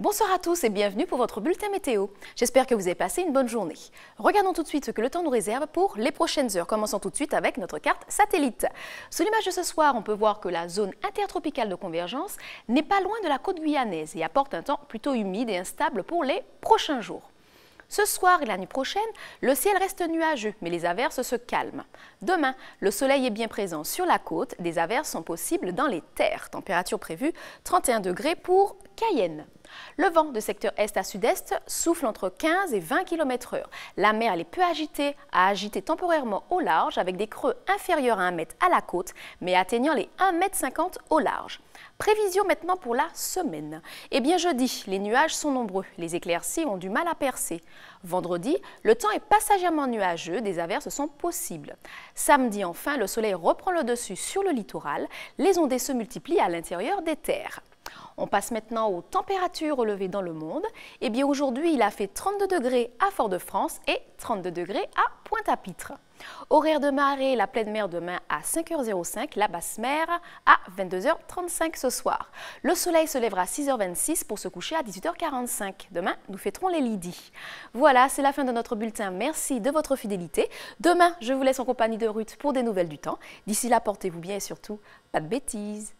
Bonsoir à tous et bienvenue pour votre bulletin météo. J'espère que vous avez passé une bonne journée. Regardons tout de suite ce que le temps nous réserve pour les prochaines heures. Commençons tout de suite avec notre carte satellite. Sur l'image de ce soir, on peut voir que la zone intertropicale de convergence n'est pas loin de la côte guyanaise et apporte un temps plutôt humide et instable pour les prochains jours. Ce soir et la nuit prochaine, le ciel reste nuageux, mais les averses se calment. Demain, le soleil est bien présent sur la côte, des averses sont possibles dans les terres. Température prévue 31 degrés pour Cayenne. Le vent de secteur est à sud-est souffle entre 15 et 20 km h La mer est peu agitée, a agité temporairement au large avec des creux inférieurs à 1 mètre à la côte, mais atteignant les 1,50 m au large. Prévision maintenant pour la semaine. Eh bien jeudi, les nuages sont nombreux, les éclaircies ont du mal à percer. Vendredi, le temps est passagèrement nuageux, des averses sont possibles. Samedi enfin, le soleil reprend le dessus sur le littoral, les ondées se multiplient à l'intérieur des terres. On passe maintenant aux températures relevées dans le monde. Eh bien aujourd'hui, il a fait 32 degrés à Fort-de-France et 32 degrés à Pointe-à-Pitre. Horaire de marée, la pleine mer demain à 5h05, la basse mer à 22h35 ce soir. Le soleil se lèvera à 6h26 pour se coucher à 18h45. Demain, nous fêterons les Lydies. Voilà, c'est la fin de notre bulletin. Merci de votre fidélité. Demain, je vous laisse en compagnie de Ruth pour des nouvelles du temps. D'ici là, portez-vous bien et surtout, pas de bêtises.